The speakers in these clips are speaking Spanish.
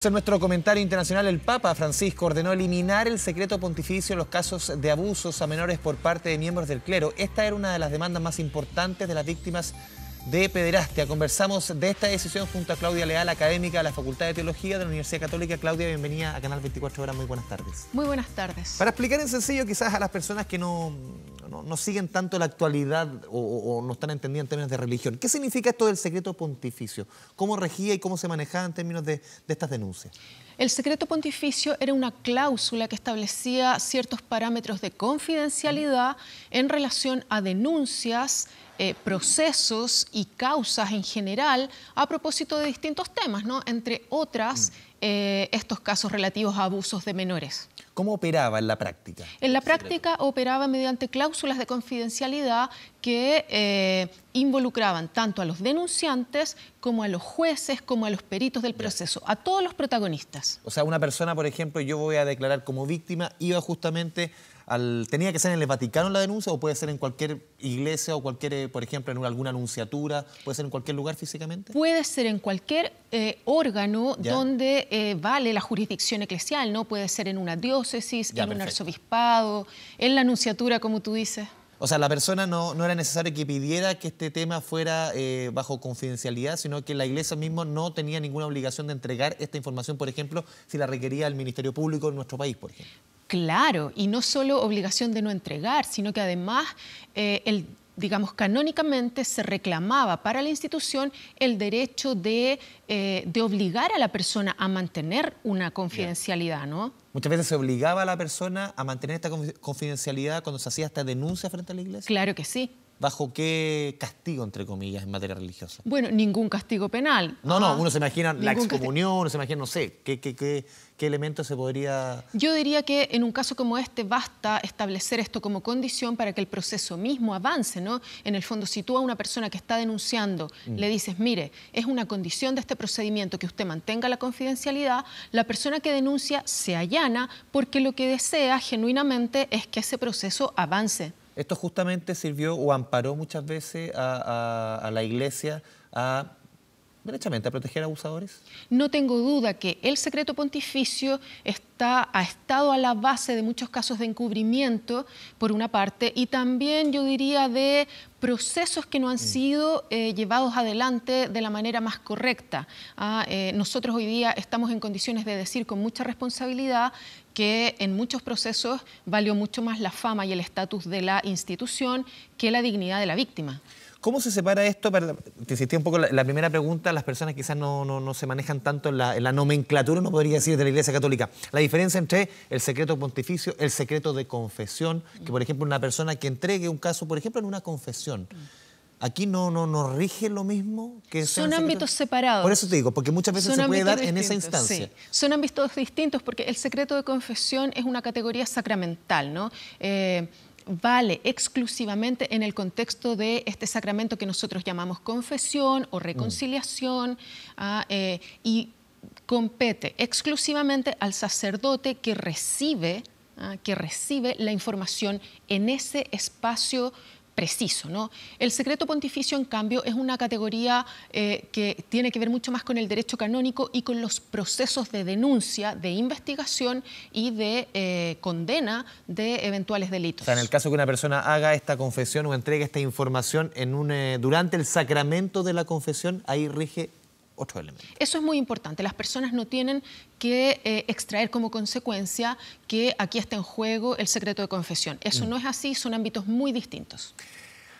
En nuestro comentario internacional, el Papa Francisco ordenó eliminar el secreto pontificio en los casos de abusos a menores por parte de miembros del clero. Esta era una de las demandas más importantes de las víctimas de pederastia. Conversamos de esta decisión junto a Claudia Leal, académica de la Facultad de Teología de la Universidad Católica. Claudia, bienvenida a Canal 24 Horas. Muy buenas tardes. Muy buenas tardes. Para explicar en sencillo quizás a las personas que no, no, siguen tanto la actualidad o, no están entendidas en términos de religión, ¿qué significa esto del secreto pontificio? ¿Cómo regía y cómo se manejaba en términos de estas denuncias? El secreto pontificio era una cláusula que establecía ciertos parámetros de confidencialidad en relación a denuncias, eh, procesos y causas en general a propósito de distintos temas, ¿no? entre otras mm. eh, estos casos relativos a abusos de menores. ¿Cómo operaba en la práctica? En la práctica operaba mediante cláusulas de confidencialidad que eh, involucraban tanto a los denunciantes como a los jueces, como a los peritos del proceso, a todos los protagonistas. O sea, una persona, por ejemplo, yo voy a declarar como víctima, iba justamente ¿tenía que ser en el Vaticano la denuncia o puede ser en cualquier iglesia o cualquier, eh, por ejemplo, en alguna anunciatura? ¿Puede ser en cualquier lugar físicamente? Puede ser en cualquier eh, órgano donde eh, vale la jurisdicción eclesial, ¿no? Puede ser en una diócesis, en un arzobispado, en la anunciatura, como tú dices. O sea, la persona no, era necesario que pidiera que este tema fuera bajo confidencialidad, sino que la iglesia misma no tenía ninguna obligación de entregar esta información, por ejemplo, si la requería el Ministerio Público en nuestro país, por ejemplo. Claro, y no solo obligación de no entregar, sino que además eh, el digamos, canónicamente se reclamaba para la institución el derecho de, eh, de obligar a la persona a mantener una confidencialidad, ¿no? Muchas veces se obligaba a la persona a mantener esta confidencialidad cuando se hacía esta denuncia frente a la iglesia. Claro que sí, bajo qué castigo, entre comillas, en materia religiosa. Bueno, ningún castigo penal. No, no, ah, uno se imagina la excomunión, uno se imagina, no sé, qué, qué, elemento se podría... Yo diría que en un caso como este basta establecer esto como condición para que el proceso mismo avance, ¿no? En el fondo, si tú a una persona que está denunciando mm. le dices, mire, es una condición de este procedimiento que usted mantenga la confidencialidad, la persona que denuncia se allana porque lo que desea genuinamente es que ese proceso avance. Esto justamente sirvió o amparó muchas veces a, la Iglesia a derechamente a proteger a abusadores? No tengo duda que el secreto pontificio está, ha estado a la base de muchos casos de encubrimiento, por una parte, y también yo diría de procesos que no han mm. sido eh, llevados adelante de la manera más correcta. Ah, eh, nosotros hoy día estamos en condiciones de decir con mucha responsabilidad que en muchos procesos valió mucho más la fama y el estatus de la institución que la dignidad de la víctima. ¿Cómo se separa esto? Para, te insistí un poco la, la, primera pregunta, las personas quizás no, se manejan tanto en la, nomenclatura, no podría decir, de la Iglesia Católica. La diferencia entre el secreto pontificio, el secreto de confesión, que por ejemplo una persona que entregue un caso, por ejemplo, en una confesión aquí no, no, rige lo mismo que... Son ámbitos separados. Por eso te digo, porque muchas veces se puede dar en esa instancia. Sí. Son ámbitos distintos porque el secreto de confesión es una categoría sacramental, ¿no? Eh, vale exclusivamente en el contexto de este sacramento que nosotros llamamos confesión o reconciliación mm. ah, eh, y compete exclusivamente al sacerdote que recibe, ah, que recibe la información en ese espacio preciso. ¿no? El secreto pontificio, en cambio, es una categoría eh, que tiene que ver mucho más con el derecho canónico y con los procesos de denuncia, de investigación y de eh, condena de eventuales delitos. en el caso que una persona haga esta confesión o entregue esta información en un, eh, durante el sacramento de la confesión, ahí rige eso es muy importante. Las personas no tienen que eh, extraer como consecuencia que aquí está en juego el secreto de confesión. Eso mm. no es así, son ámbitos muy distintos.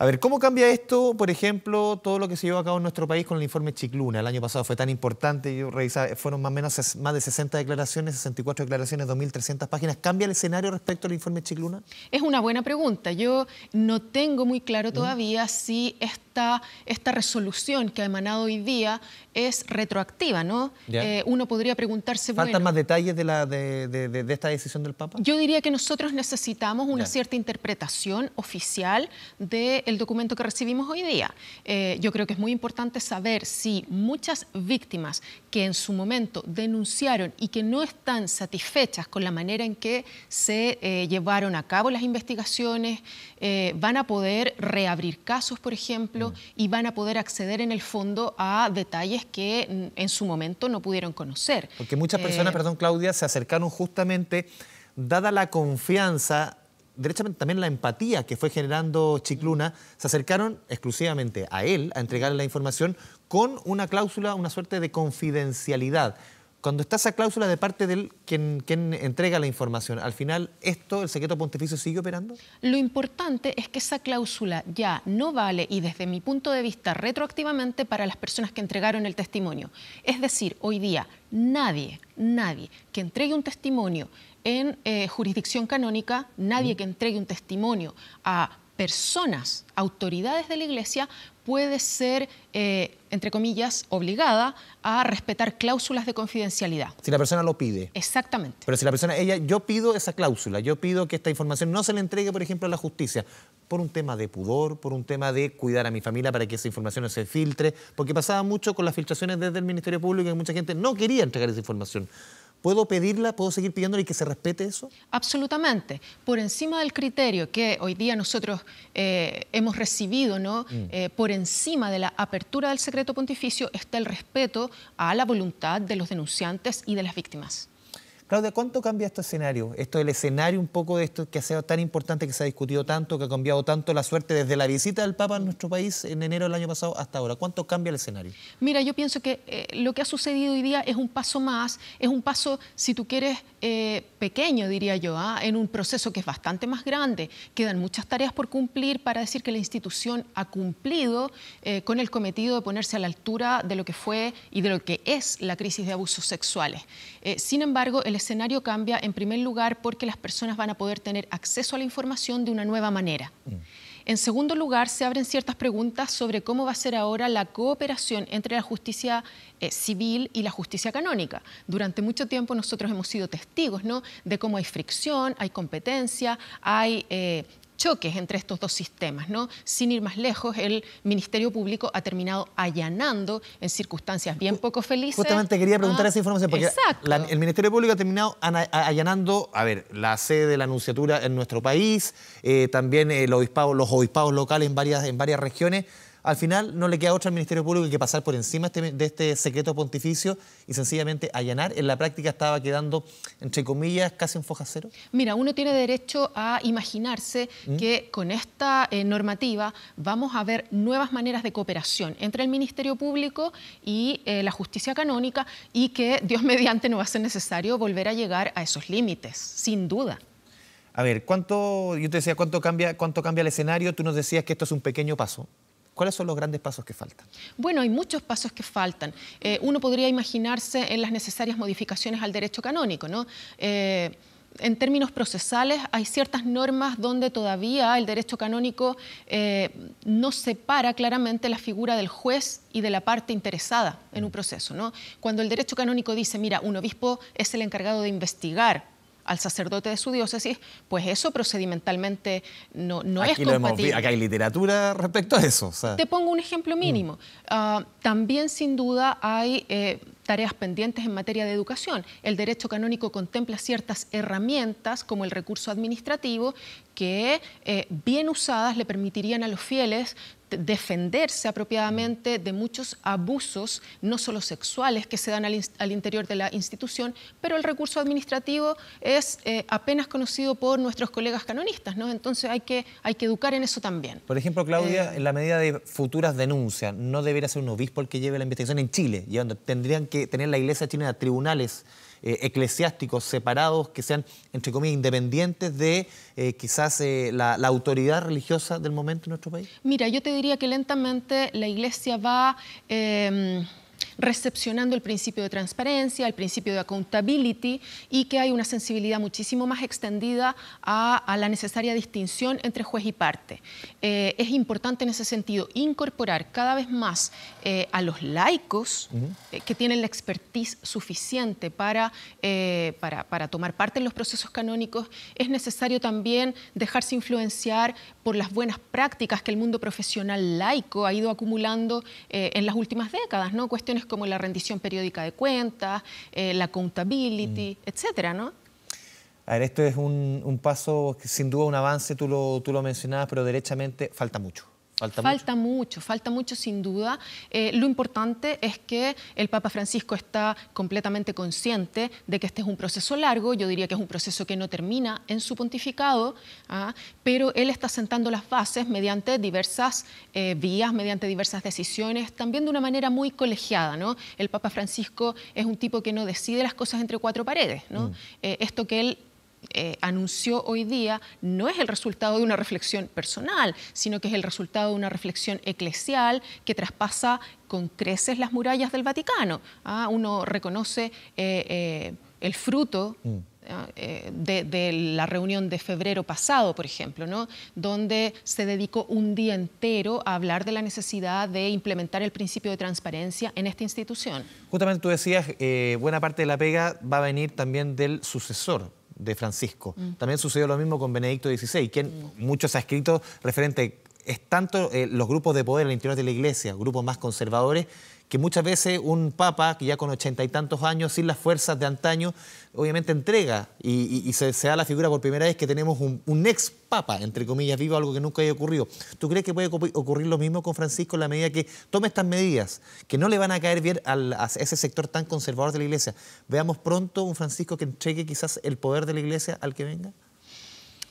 A ver, ¿cómo cambia esto, por ejemplo, todo lo que se llevó a cabo en nuestro país con el informe Chicluna? El año pasado fue tan importante, yo revisaba, fueron más o menos más de 60 declaraciones, 64 declaraciones, 2.300 páginas. ¿Cambia el escenario respecto al informe Chicluna? Es una buena pregunta. Yo no tengo muy claro ¿Mm? todavía si esta, esta resolución que ha emanado hoy día es retroactiva, ¿no? Eh, uno podría preguntarse... ¿Faltan más detalles de, la, de, esta decisión del Papa? Yo diría que nosotros necesitamos una cierta interpretación oficial de el documento que recibimos hoy día, eh, yo creo que es muy importante saber si muchas víctimas que en su momento denunciaron y que no están satisfechas con la manera en que se eh, llevaron a cabo las investigaciones, eh, van a poder reabrir casos, por ejemplo, mm. y van a poder acceder en el fondo a detalles que en su momento no pudieron conocer. Porque muchas personas, perdón Claudia, se acercaron justamente, dada la confianza derechamente también la empatía que fue generando Chicluna, se acercaron exclusivamente a él a entregarle la información con una cláusula, una suerte de confidencialidad. Cuando está esa cláusula de parte de quien, entrega la información, al final esto, el secreto pontificio, sigue operando. Lo importante es que esa cláusula ya no vale y desde mi punto de vista retroactivamente para las personas que entregaron el testimonio. Es decir, hoy día nadie, nadie que entregue un testimonio en eh, jurisdicción canónica, nadie que entregue un testimonio a personas, autoridades de la Iglesia, puede ser, eh, entre comillas, obligada a respetar cláusulas de confidencialidad. Si la persona lo pide. Exactamente. Pero si la persona, ella, yo pido esa cláusula, yo pido que esta información no se le entregue, por ejemplo, a la justicia, por un tema de pudor, por un tema de cuidar a mi familia para que esa información no se filtre, porque pasaba mucho con las filtraciones desde el Ministerio Público y mucha gente no quería entregar esa información. ¿Puedo pedirla? ¿Puedo seguir pidiéndole que se respete eso? Absolutamente. Por encima del criterio que hoy día nosotros eh, hemos recibido, ¿no? Mm. Eh, por encima de la apertura del secreto pontificio está el respeto a la voluntad de los denunciantes y de las víctimas. Claudia, ¿cuánto cambia este escenario? Esto el escenario un poco de esto que ha sido tan importante, que se ha discutido tanto, que ha cambiado tanto la suerte desde la visita del Papa a nuestro país en enero del año pasado hasta ahora. ¿Cuánto cambia el escenario? Mira, yo pienso que eh, lo que ha sucedido hoy día es un paso más, es un paso, si tú quieres, eh, pequeño, diría yo, ¿ah? en un proceso que es bastante más grande. Quedan muchas tareas por cumplir para decir que la institución ha cumplido eh, con el cometido de ponerse a la altura de lo que fue y de lo que es la crisis de abusos sexuales. sin embargo, el escenario cambia en primer lugar porque las personas van a poder tener acceso a la información de una nueva manera. Mm. En segundo lugar, se abren ciertas preguntas sobre cómo va a ser ahora la cooperación entre la justicia eh, civil y la justicia canónica. Durante mucho tiempo nosotros hemos sido testigos ¿no? de cómo hay fricción, hay competencia, hay eh, choques entre estos dos sistemas. ¿no? Sin ir más lejos, el Ministerio Público ha terminado allanando en circunstancias bien poco felices. Justamente quería preguntar ah, esa información, porque el Ministerio Público ha terminado allanando, a ver, la sede de la Anunciatura en nuestro país, eh, también el los obispados locales en varias, en varias regiones al final no le queda otra al Ministerio Público que pasar por encima este, de este secreto pontificio y sencillamente allanar. En la práctica estaba quedando, entre comillas, casi en foja cero. Mira, uno tiene derecho a imaginarse ¿Mm? que con esta eh, normativa vamos a ver nuevas maneras de cooperación entre el Ministerio Público y eh, la justicia canónica y que Dios mediante no va a ser necesario volver a llegar a esos límites, sin duda. A ver, ¿cuánto, yo te decía, cuánto cambia, cuánto cambia el escenario? Tú nos decías que esto es un pequeño paso. ¿Cuáles son los grandes pasos que faltan? Bueno, hay muchos pasos que faltan. Eh, uno podría imaginarse en las necesarias modificaciones al derecho canónico, eh, en términos procesales hay ciertas normas donde todavía el derecho canónico eh, no separa claramente la figura del juez y de la parte interesada en un mm. proceso. ¿no? Cuando el derecho canónico dice, mira, un obispo es el encargado de investigar al sacerdote de su diócesis, pues eso procedimentalmente no, no es lo compatible. Aquí hay literatura respecto a eso. Te pongo un ejemplo mm. mínimo. Ah, también sin duda hay... Eh, tareas pendientes en materia de educación. El derecho canónico contempla ciertas herramientas, como el recurso administrativo, que eh, bien usadas le permitirían a los fieles defenderse apropiadamente de muchos abusos, no solo sexuales, que se dan al, interior de la institución, pero el recurso administrativo es eh, apenas conocido por nuestros colegas canonistas, ¿no? Entonces hay que, hay que educar en eso también. Por ejemplo, Claudia, eh, en la medida de futuras denuncias, ¿no debería ser un obispo el que lleve la investigación en Chile? tendrían que tener la iglesia china tribunales eh, eclesiásticos separados, que sean, entre comillas, independientes de eh, quizás eh, la, autoridad religiosa del momento en nuestro país? Mira, yo te diría que lentamente la Iglesia va... Em, recepcionando el principio de transparencia, el principio de accountability y que hay una sensibilidad muchísimo más extendida a, la necesaria distinción entre juez y parte. Eh, es importante en ese sentido incorporar cada vez más eh, a los laicos eh, que tienen la expertise suficiente para, para, tomar parte en los procesos canónicos. Es necesario también dejarse influenciar por las buenas prácticas que el mundo profesional laico ha ido acumulando en las últimas décadas, ¿no? como la rendición periódica de cuentas, eh, la accountability, mm. etcétera, ¿no? A ver, esto es un, paso, sin duda un avance, tú tú lo mencionabas, pero derechamente falta mucho. Falta, mucho. falta mucho sin duda. Eh, lo importante es que el Papa Francisco está completamente consciente de que este es un proceso largo, yo diría que es un proceso que no termina en su pontificado, ¿ah? pero él está sentando las bases mediante diversas eh, vías, mediante diversas decisiones, también de una manera muy colegiada. El Papa Francisco es un tipo que no decide las cosas entre cuatro paredes. Mm. Eh, esto que él eh, anunció hoy día no es el resultado de una reflexión personal, sino que es el resultado de una reflexión eclesial que traspasa con creces las murallas del Vaticano. Ah, uno reconoce eh, eh, el fruto. Mm. Ah, de, la reunión de febrero pasado, por ejemplo, donde se dedicó un día entero a hablar de la necesidad de implementar el principio de transparencia en esta institución. Justamente tú decías, buena parte de la pega va a venir también del sucesor de Francisco. Mm. También sucedió lo mismo con Benedicto XVI, quien mm. muchos ha escrito referente es tanto eh, los grupos de poder al interior de la iglesia, grupos más conservadores, que muchas veces un papa que ya con ochenta y tantos años, sin las fuerzas de antaño, obviamente entrega y, se, da la figura por primera vez que tenemos un, ex papa, entre comillas, vivo, algo que nunca haya ocurrido. ¿Tú crees que puede ocurrir lo mismo con Francisco en la medida que tome estas medidas, que no le van a caer bien a ese sector tan conservador de la iglesia? Veamos pronto un Francisco que entregue quizás el poder de la iglesia al que venga.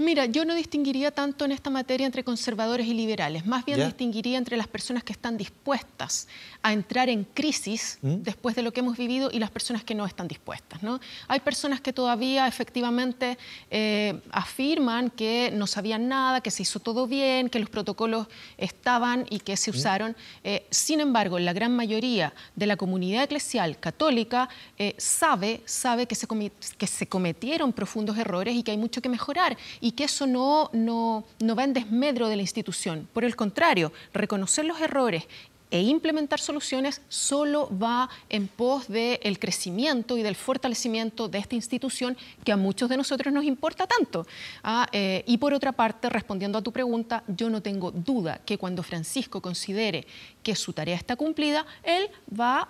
Mira, yo no distinguiría tanto en esta materia entre conservadores y liberales, más bien distinguiría entre las personas que están dispuestas a entrar en crisis ¿Mm? después de lo que hemos vivido y las personas que no están dispuestas. ¿no? Hay personas que todavía efectivamente eh, afirman que no sabían nada, que se hizo todo bien, que los protocolos estaban y que se ¿Mm? usaron. Eh, sin embargo, la gran mayoría de la comunidad eclesial católica eh, sabe, sabe que se, que se cometieron profundos errores y que hay mucho que mejorar y que eso no, no, no va en desmedro de la institución. Por el contrario, reconocer los errores e implementar soluciones solo va en pos del crecimiento y del fortalecimiento de esta institución que a muchos de nosotros nos importa tanto. Ah, eh, y por otra parte, respondiendo a tu pregunta, yo no tengo duda que cuando Francisco considere que su tarea está cumplida, él va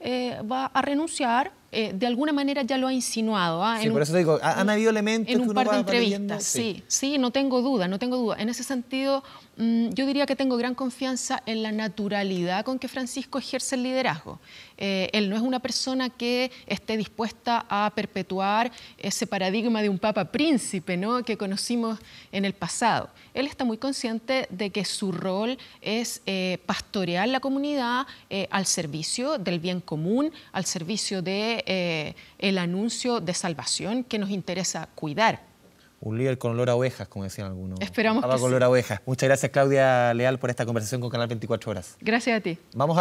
eh, va a renunciar eh, de alguna manera ya lo ha insinuado. ¿ah? Sí, por eso digo, ¿han, habido elementos en un par de entrevistas, sí. sí. no tengo duda, no tengo duda. En ese sentido, mm, yo diría que tengo gran confianza en la naturalidad con que Francisco ejerce el liderazgo. Eh, él no es una persona que esté dispuesta a perpetuar ese paradigma de un papa príncipe ¿no? que conocimos en el pasado. Él está muy consciente de que su rol es eh, pastorear la comunidad al servicio del bien común, al servicio de eh, el anuncio de salvación que nos interesa cuidar. Un líder con olor a ovejas, como decían algunos. Esperamos con olor a ovejas. Muchas gracias, Claudia Leal, por esta conversación con Canal 24 Horas. Gracias a ti. Vamos a